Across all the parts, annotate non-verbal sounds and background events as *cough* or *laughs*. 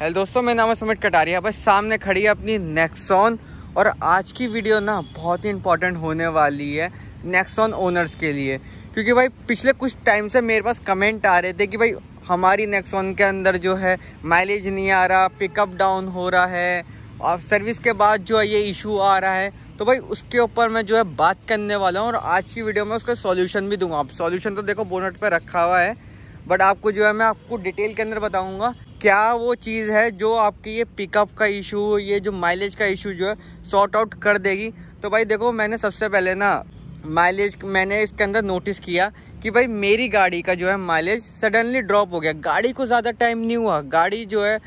hello दोस्तों मेरा नाम है सुमित कटारिया बस सामने खड़ी है अपनी नेक्सॉन और आज की वीडियो ना बहुत ही इंपॉर्टेंट होने वाली है नेक्सॉन ओनर्स के लिए क्योंकि भाई पिछले कुछ टाइम से मेरे पास कमेंट आ रहे थे कि भाई हमारी नेक्सॉन के अंदर जो है माइलेज नहीं आ रहा पिकअप डाउन हो रहा है और सर्विस के बाद जो है ये इशू आ रहा है तो भाई उसके ऊपर मैं जो है बात करने वाला हूँ और आज की वीडियो में उसका सॉल्यूशन भी दूंगा आप सॉल्यूशन तो देखो बोनट पे रखा हुआ है बट आपको जो है मैं आपको डिटेल के अंदर बताऊँगा क्या वो चीज़ है जो आपकी ये पिकअप का इशू ये जो माइलेज का इशू जो है सॉर्ट आउट कर देगी तो भाई देखो मैंने सबसे पहले ना माइलेज मैंने इसके अंदर नोटिस किया कि भाई मेरी गाड़ी का जो है माइलेज सडनली ड्रॉप हो गया गाड़ी को ज़्यादा टाइम नहीं हुआ गाड़ी जो है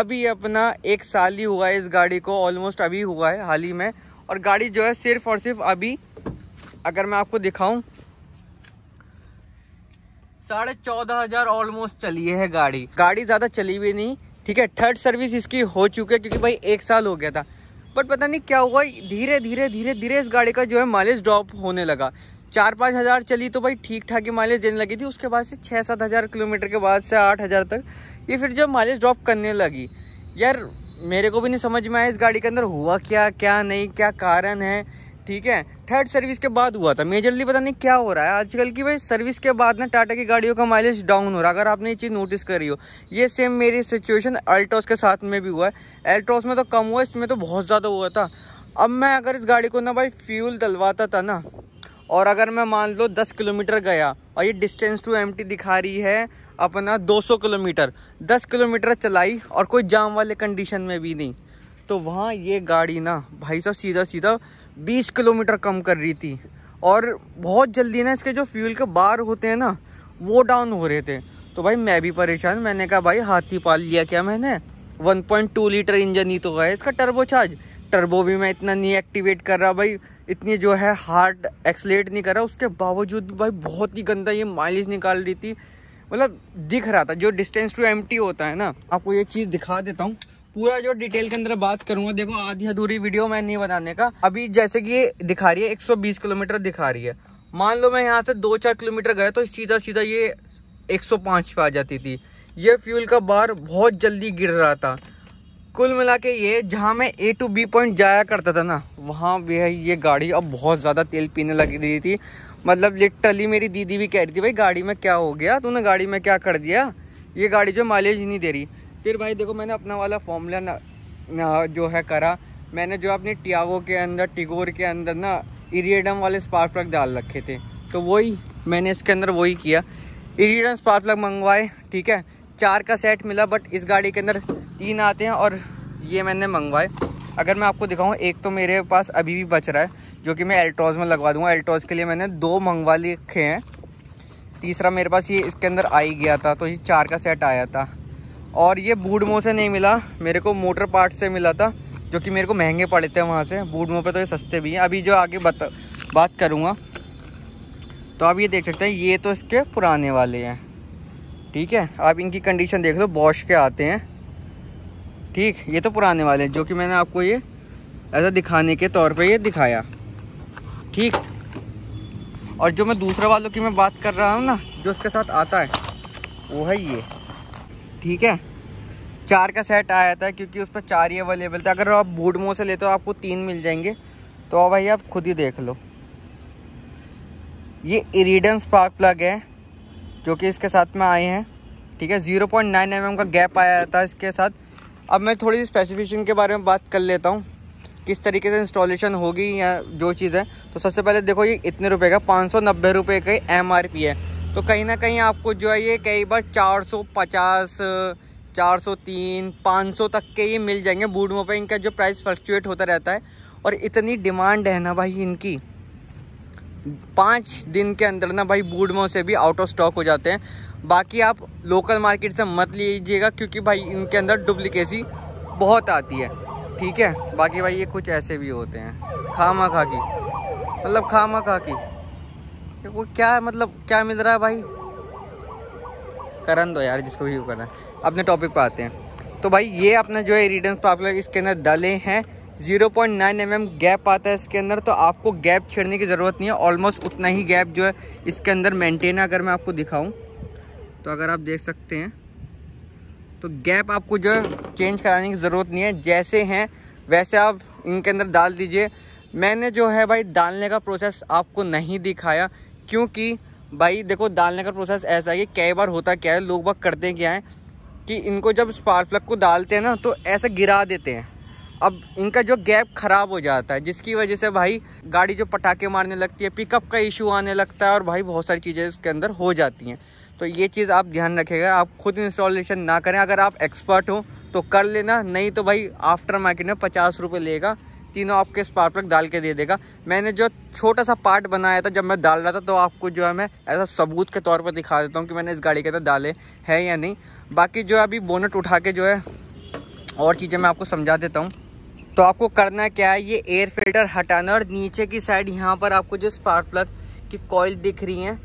अभी अपना एक साल ही हुआ है इस गाड़ी को ऑलमोस्ट अभी हुआ है हाल ही में और गाड़ी जो है सिर्फ और सिर्फ अभी अगर मैं आपको दिखाऊं साढ़े चौदह हजार ऑलमोस्ट चली है गाड़ी गाड़ी ज़्यादा चली भी नहीं ठीक है थर्ड सर्विस इसकी हो चुकी है क्योंकि भाई एक साल हो गया था बट पता नहीं क्या हुआ धीरे धीरे धीरे धीरे इस गाड़ी का जो है माइलेज ड्रॉप होने लगा चार पाँच हज़ार चली तो भाई ठीक ठाक ही माइलेज देने लगी थी उसके बाद से छः सात हज़ार किलोमीटर के बाद से आठ हज़ार तक ये फिर जब माइलेज ड्रॉप करने लगी यार मेरे को भी नहीं समझ में आया इस गाड़ी के अंदर हुआ क्या क्या नहीं क्या कारण है ठीक है थर्ड सर्विस के बाद हुआ था मेजरली पता नहीं क्या हो रहा है आजकल की भाई सर्विस के बाद ना टाटा की गाड़ियों का माइलेज डाउन हो रहा है अगर आपने ये चीज़ नोटिस करी हो ये सेम मेरी सिचुएशन अल्ट्रोस के साथ में भी हुआ है अल्ट्रोस में तो कम हुआ इसमें तो बहुत ज़्यादा हुआ था अब मैं अगर इस गाड़ी को ना भाई फ्यूल डलवाता था ना और अगर मैं मान लो दस किलोमीटर गया और ये डिस्टेंस टू एम दिखा रही है अपना दो किलोमीटर दस किलोमीटर चलाई और कोई जाम वाले कंडीशन में भी नहीं तो वहाँ ये गाड़ी ना भाई साहब सीधा सीधा बीस किलोमीटर कम कर रही थी और बहुत जल्दी ना इसके जो फ्यूल के बार होते हैं ना वो डाउन हो रहे थे तो भाई मैं भी परेशान मैंने कहा भाई हाथी पाल लिया क्या मैंने 1.2 लीटर इंजन ही तो गए इसका टर्बो चार्ज टर्बो भी मैं इतना नहीं एक्टिवेट कर रहा भाई इतनी जो है हार्ड एक्सलेट नहीं कर रहा उसके बावजूद भी भाई बहुत ही गंदा ये माइलेज निकाल रही थी मतलब दिख रहा था जो डिस्टेंस टू एम होता है ना आपको ये चीज़ दिखा देता हूँ पूरा जो डिटेल के अंदर बात करूंगा देखो आधी अधूरी वीडियो मैं नहीं बनाने का अभी जैसे कि ये दिखा रही है 120 किलोमीटर दिखा रही है मान लो मैं यहाँ से दो चार किलोमीटर गया तो सीधा सीधा ये 105 पे आ जाती थी ये फ्यूल का बार बहुत जल्दी गिर रहा था कुल मिला के ये जहाँ मैं ए टू बी पॉइंट जाया करता था ना वहाँ भी है ये गाड़ी अब बहुत ज़्यादा तेल पीने लगी रही थी मतलब लिटरली मेरी दीदी भी कह रही थी भाई गाड़ी में क्या हो गया तूने गाड़ी में क्या कर दिया ये गाड़ी जो माइलेज नहीं दे रही फिर भाई देखो मैंने अपना वाला फॉर्मूला ना जो है करा मैंने जो अपने टियागो के अंदर टिगोर के अंदर ना इरीडम वाले स्पार्क प्लग डाल रखे थे तो वही मैंने इसके अंदर वही किया इरीडम स्पार्क प्लग मंगवाए ठीक है चार का सेट मिला बट इस गाड़ी के अंदर तीन आते हैं और ये मैंने मंगवाए अगर मैं आपको दिखाऊँ एक तो मेरे पास अभी भी बच रहा है जो कि मैं एल्ट्रॉज में लगवा दूंगा एल्ट्रॉज के लिए मैंने दो मंगवा लिखे हैं तीसरा मेरे पास ये इसके अंदर आ ही गया था तो ये चार का सेट आया था और ये बूडमो से नहीं मिला मेरे को मोटर पार्ट से मिला था जो कि मेरे को महंगे पड़े थे वहाँ से बूडमो पे तो ये सस्ते भी हैं अभी जो आगे बता बात करूँगा तो आप ये देख सकते हैं ये तो इसके पुराने वाले हैं ठीक है आप इनकी कंडीशन देख लो बॉश के आते हैं ठीक ये तो पुराने वाले हैं जो कि मैंने आपको ये ऐसा दिखाने के तौर पे ये दिखाया ठीक और जो मैं दूसरे वालों की मैं बात कर रहा हूँ ना जो उसके साथ आता है वो है ये ठीक है चार का सेट आया था क्योंकि उस पर चार ही अवेलेबल था अगर आप मोह से लेते हो आपको तीन मिल जाएंगे तो भाई आप खुद ही देख लो ये इरीडन स्पार्क प्लग है जो कि इसके साथ में आए हैं ठीक है ज़ीरो पॉइंट नाइन एम का गैप आया था इसके साथ अब मैं थोड़ी स्पेसिफिकेशन के बारे में बात कर लेता हूँ किस तरीके से इंस्टॉलेशन होगी या जो चीज़ है तो सबसे पहले देखो ये इतने रुपए का पाँच सौ नब्बे रुपये का एम आर पी है तो कहीं ना कहीं आपको जो है ये कई बार 450 403 500 तक के ये मिल जाएंगे बूटों पे इनका जो प्राइस फ्लक्चुएट होता रहता है और इतनी डिमांड है ना भाई इनकी पाँच दिन के अंदर ना भाई बूटमों से भी आउट ऑफ स्टॉक हो जाते हैं बाकी आप लोकल मार्केट से मत लीजिएगा क्योंकि भाई इनके अंदर डुप्लिकेसी बहुत आती है ठीक है बाकी भाई ये कुछ ऐसे भी होते हैं खामा खा की मतलब खामा खा की वो क्या मतलब क्या मिल रहा है भाई करन दो यार जिसको व्यू करना अपने टॉपिक पर आते हैं तो भाई ये अपना जो है रिटर्न पॉपुलर इसके अंदर डले हैं 0.9 पॉइंट mm गैप आता है इसके अंदर तो आपको गैप छेड़ने की ज़रूरत नहीं है ऑलमोस्ट उतना ही गैप जो है इसके अंदर मेंटेन है अगर मैं आपको दिखाऊं तो अगर आप देख सकते हैं तो गैप आपको जो है चेंज कराने की ज़रूरत नहीं है जैसे हैं वैसे आप इनके अंदर डाल दीजिए मैंने जो है भाई डालने का प्रोसेस आपको नहीं दिखाया क्योंकि भाई देखो डालने का प्रोसेस ऐसा है कि कई बार होता क्या है लोग बाग करते क्या है कि इनको जब स्पार्क प्लग को डालते हैं ना तो ऐसे गिरा देते हैं अब इनका जो गैप ख़राब हो जाता है जिसकी वजह से भाई गाड़ी जो पटाखे मारने लगती है पिकअप का इशू आने लगता है और भाई बहुत सारी चीज़ें इसके अंदर हो जाती हैं तो ये चीज़ आप ध्यान रखेगा आप खुद इंस्टॉलेशन ना करें अगर आप एक्सपर्ट हो तो कर लेना नहीं तो भाई आफ्टर मार्केट में पचास रुपये लेगा तीनों आपके स्पार्क प्लग डाल के दे देगा मैंने जो छोटा सा पार्ट बनाया था जब मैं डाल रहा था तो आपको जो है मैं ऐसा सबूत के तौर पर दिखा देता हूँ कि मैंने इस गाड़ी के अंदर डाले हैं या नहीं बाकी जो है अभी बोनट उठा के जो है और चीज़ें मैं आपको समझा देता हूँ तो आपको करना क्या है ये एयर फिल्टर हटाना और नीचे की साइड यहाँ पर आपको जो स्पार्क प्लग की कॉइल दिख रही हैं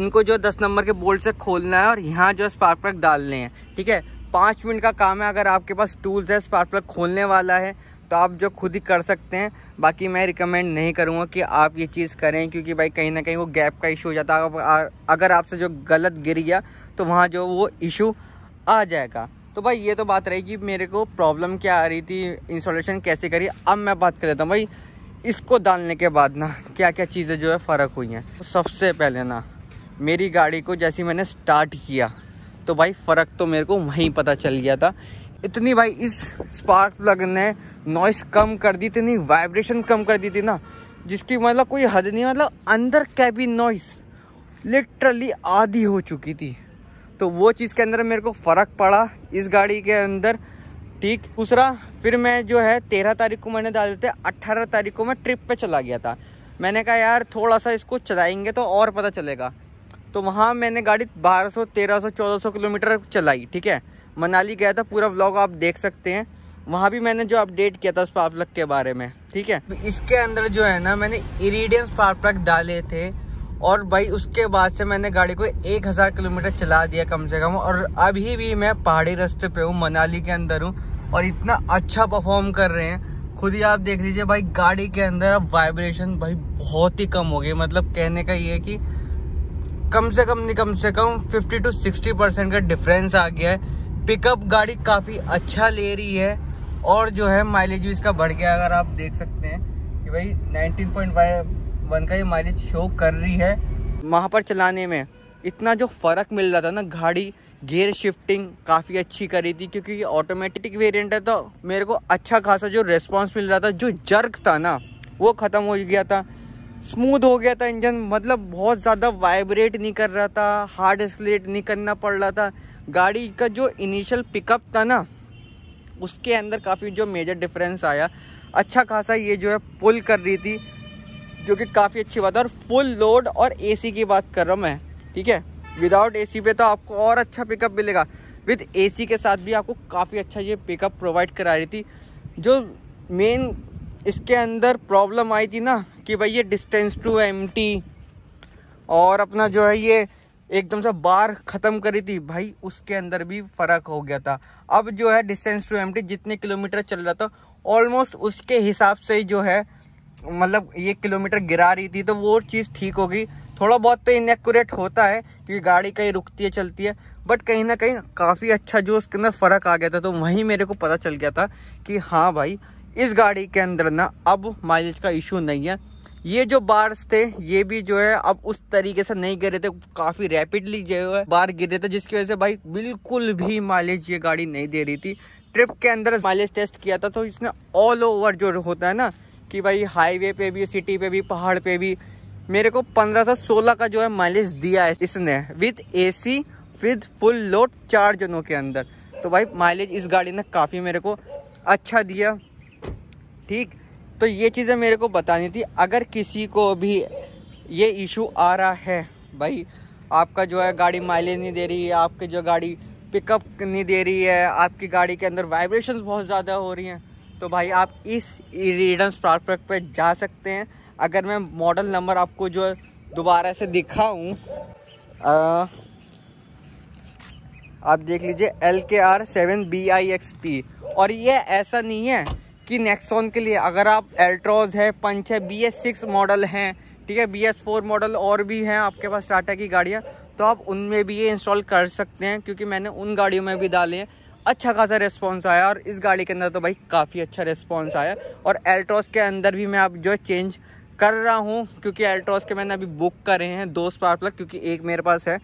इनको जो दस नंबर के बोल्ट से खोलना है और यहाँ जो स्पार्क प्लग डालने हैं ठीक है पाँच मिनट का काम है अगर आपके पास टूल्स है स्पार्क प्लग खोलने वाला है तो आप जो खुद ही कर सकते हैं बाकी मैं रिकमेंड नहीं करूँगा कि आप ये चीज़ करें क्योंकि भाई कहीं ना कहीं वो गैप का इशू हो जाता है अगर आपसे जो गलत गिर गया तो वहाँ जो वो इशू आ जाएगा तो भाई ये तो बात रही कि मेरे को प्रॉब्लम क्या आ रही थी इंस्टॉलेशन कैसे करी अब मैं बात कर लेता हूँ भाई इसको डालने के बाद ना क्या क्या चीज़ें जो है फ़र्क हुई हैं तो सबसे पहले ना मेरी गाड़ी को जैसे मैंने स्टार्ट किया तो भाई फ़र्क तो मेरे को वहीं पता चल गया था इतनी भाई इस स्पार्क प्लग ने नॉइस कम कर दी इतनी वाइब्रेशन कम कर दी थी ना जिसकी मतलब कोई हद नहीं मतलब अंदर कैबिन नॉइस लिटरली आधी हो चुकी थी तो वो चीज़ के अंदर मेरे को फ़र्क पड़ा इस गाड़ी के अंदर ठीक दूसरा फिर मैं जो है तेरह तारीख को मैंने डाल देते अट्ठारह तारीख को मैं ट्रिप पे चला गया था मैंने कहा यार थोड़ा सा इसको चलाएंगे तो और पता चलेगा तो वहाँ मैंने गाड़ी सौ चौदह सौ किलोमीटर चलाई ठीक है मनाली गया था पूरा ब्लॉग आप देख सकते हैं वहाँ भी मैंने जो अपडेट किया था उस पार्क प्लग के बारे में ठीक है इसके अंदर जो है ना मैंने इरीडियंस पार्क प्लग डाले थे और भाई उसके बाद से मैंने गाड़ी को एक हज़ार किलोमीटर चला दिया कम से कम और अभी भी मैं पहाड़ी रास्ते पे हूँ मनाली के अंदर हूँ और इतना अच्छा परफॉर्म कर रहे हैं खुद ही आप देख लीजिए भाई गाड़ी के अंदर अब वाइब्रेशन भाई बहुत ही कम हो गई मतलब कहने का ये कि कम से कम नहीं कम से कम 50 टू 60 परसेंट का डिफरेंस आ गया है पिकअप गाड़ी काफ़ी अच्छा ले रही है और जो है माइलेज भी इसका बढ़ गया अगर आप देख सकते हैं कि भाई 19.1 का ये माइलेज शो कर रही है वहाँ पर चलाने में इतना जो फ़र्क मिल रहा था ना गाड़ी गेयर शिफ्टिंग काफ़ी अच्छी करी थी क्योंकि ये ऑटोमेटिक वेरियंट है तो मेरे को अच्छा खासा जो रिस्पॉन्स मिल रहा था जो जर्क था ना वो ख़त्म हो गया था स्मूथ हो गया था इंजन मतलब बहुत ज़्यादा वाइब्रेट नहीं कर रहा था हार्ड एक्सलेट नहीं करना पड़ रहा था गाड़ी का जो इनिशियल पिकअप था ना उसके अंदर काफ़ी जो मेजर डिफरेंस आया अच्छा खासा ये जो है पुल कर रही थी जो कि काफ़ी अच्छी बात है और फुल लोड और एसी की बात कर रहा हूँ मैं ठीक है विदाउट एसी पे तो आपको और अच्छा पिकअप मिलेगा विद एसी के साथ भी आपको काफ़ी अच्छा ये पिकअप प्रोवाइड करा रही थी जो मेन इसके अंदर प्रॉब्लम आई थी ना कि भाई ये डिस्टेंस टू एम और अपना जो है ये एकदम से बार ख़त्म करी थी भाई उसके अंदर भी फ़र्क हो गया था अब जो है डिस्टेंस टू एम जितने किलोमीटर चल रहा था ऑलमोस्ट उसके हिसाब से जो है मतलब ये किलोमीटर गिरा रही थी तो वो चीज़ ठीक होगी थोड़ा बहुत तो इनएक्यूरेट होता है क्योंकि गाड़ी कहीं रुकती है चलती है बट कहीं ना कहीं काफ़ी अच्छा जो उसके अंदर फ़र्क आ गया था तो वहीं मेरे को पता चल गया था कि हाँ भाई इस गाड़ी के अंदर ना अब माइलेज का इशू नहीं है ये जो बार्स थे ये भी जो है अब उस तरीके से नहीं गिरे थे काफ़ी रैपिडली जो है बार गिर रहे थे जिसकी वजह से भाई बिल्कुल भी माइलेज ये गाड़ी नहीं दे रही थी ट्रिप के अंदर माइलेज टेस्ट किया था तो इसने ऑल ओवर जो होता है ना कि भाई हाईवे पे भी सिटी पे भी पहाड़ पे भी मेरे को पंद्रह सौ सोलह का जो है माइलेज दिया है इसने with AC with full load चार जनों के अंदर तो भाई माइलेज इस गाड़ी ने काफ़ी मेरे को अच्छा दिया ठीक तो ये चीज़ें मेरे को बतानी थी अगर किसी को भी ये इशू आ रहा है भाई आपका जो है गाड़ी माइलेज नहीं दे रही है आपकी जो गाड़ी पिकअप नहीं दे रही है आपकी गाड़ी के अंदर वाइब्रेशंस बहुत ज़्यादा हो रही हैं तो भाई आप इस रीडेंस प्रोडक्ट पे जा सकते हैं अगर मैं मॉडल नंबर आपको जो दोबारा से दिखाऊँ आप देख लीजिए L K R seven B I X P और ये ऐसा नहीं है कि नेक्सोन के लिए अगर आप एल्ट्रॉज है पंच है बी एस सिक्स मॉडल हैं ठीक है बी एस फोर मॉडल और भी हैं आपके पास टाटा की गाड़ियाँ तो आप उनमें भी ये इंस्टॉल कर सकते हैं क्योंकि मैंने उन गाड़ियों में भी डाले हैं अच्छा खासा रिस्पॉन्स आया और इस गाड़ी के अंदर तो भाई काफ़ी अच्छा रिस्पॉन्स आया और एल्ट्रोस के अंदर भी मैं आप जो है चेंज कर रहा हूँ क्योंकि एल्ट्रोस के मैंने अभी बुक करे हैं दो स्पार्क प्लग क्योंकि एक मेरे पास है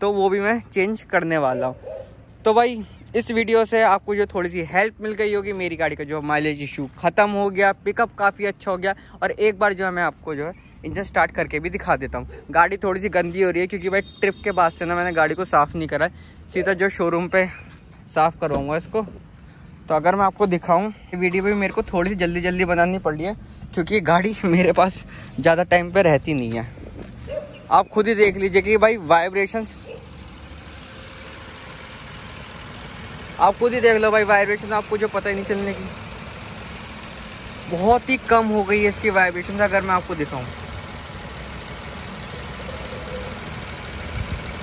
तो वो भी मैं चेंज करने वाला हूँ तो भाई इस वीडियो से आपको जो थोड़ी सी हेल्प मिल गई होगी मेरी गाड़ी का जो माइलेज इशू ख़त्म हो गया पिकअप काफ़ी अच्छा हो गया और एक बार जो है मैं आपको जो है इंजन स्टार्ट करके भी दिखा देता हूँ गाड़ी थोड़ी सी गंदी हो रही है क्योंकि भाई ट्रिप के बाद से ना मैंने गाड़ी को साफ़ नहीं करा सीधा जो शोरूम पर साफ़ करवाऊँगा इसको तो अगर मैं आपको दिखाऊँ वीडियो भी मेरे को थोड़ी सी जल्दी जल्दी बनानी पड़ रही है क्योंकि गाड़ी *laughs* मेरे पास ज़्यादा टाइम पर रहती नहीं है आप खुद ही देख लीजिए कि भाई वाइब्रेशंस आप खुद ही देख लो भाई वाइब्रेशन तो आपको जो पता ही नहीं चलने की बहुत ही कम हो गई है इसकी वाइब्रेशन अगर मैं आपको दिखाऊं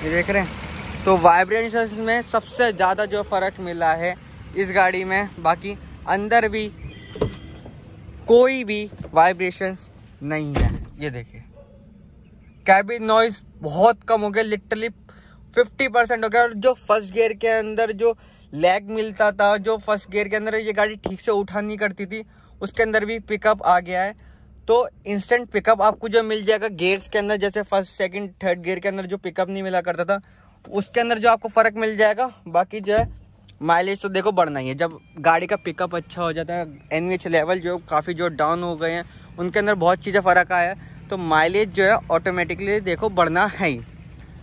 ये देख रहे हैं तो वाइब्रेशन में सबसे ज़्यादा जो फ़र्क मिला है इस गाड़ी में बाकी अंदर भी कोई भी वाइब्रेशन नहीं है ये देखिए कैबिन नॉइज़ बहुत कम हो गया लिटरली 50 परसेंट हो गया और जो फर्स्ट गियर के अंदर जो लैग मिलता था जो फर्स्ट गियर के अंदर ये गाड़ी ठीक से उठा नहीं करती थी उसके अंदर भी पिकअप आ गया है तो इंस्टेंट पिकअप आपको जो मिल जाएगा गेयर्स के अंदर जैसे फर्स्ट सेकंड थर्ड गियर के अंदर जो पिकअप नहीं मिला करता था उसके अंदर जो आपको फ़र्क मिल जाएगा बाकी जो है माइलेज तो देखो बढ़ना ही है जब गाड़ी का पिकअप अच्छा हो जाता है एन लेवल जो काफ़ी जो डाउन हो गए हैं उनके अंदर बहुत चीज़ें फ़र्क आया है तो माइलेज जो है ऑटोमेटिकली देखो बढ़ना है ही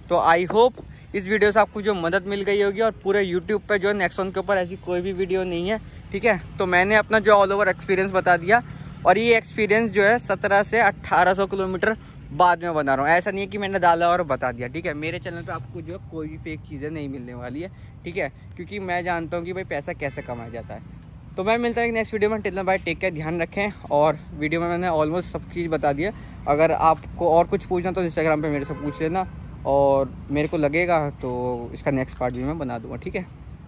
तो आई होप इस वीडियो से आपको जो मदद मिल गई होगी और पूरे यूट्यूब पर जो है नेक्सॉन के ऊपर ऐसी कोई भी वीडियो नहीं है ठीक है तो मैंने अपना जो ऑल ओवर एक्सपीरियंस बता दिया और ये एक्सपीरियंस जो है सत्रह से अट्ठारह किलोमीटर बाद में बना रहा हूँ ऐसा नहीं है कि मैंने डाला और बता दिया ठीक है मेरे चैनल पे आपको जो है कोई भी फेक चीज़ें नहीं मिलने वाली है ठीक है क्योंकि मैं जानता हूँ कि भाई पैसा कैसे कमाया जाता है तो मैं मिलता हूँ नेक्स्ट वीडियो में टिलना भाई टेक केयर ध्यान रखें और वीडियो में मैंने ऑलमोस्ट सब चीज़ बता दिया अगर आपको और कुछ पूछना तो इंस्टाग्राम पर मेरे से पूछ लेना और मेरे को लगेगा तो इसका नेक्स्ट पार्ट भी मैं बना दूँगा ठीक है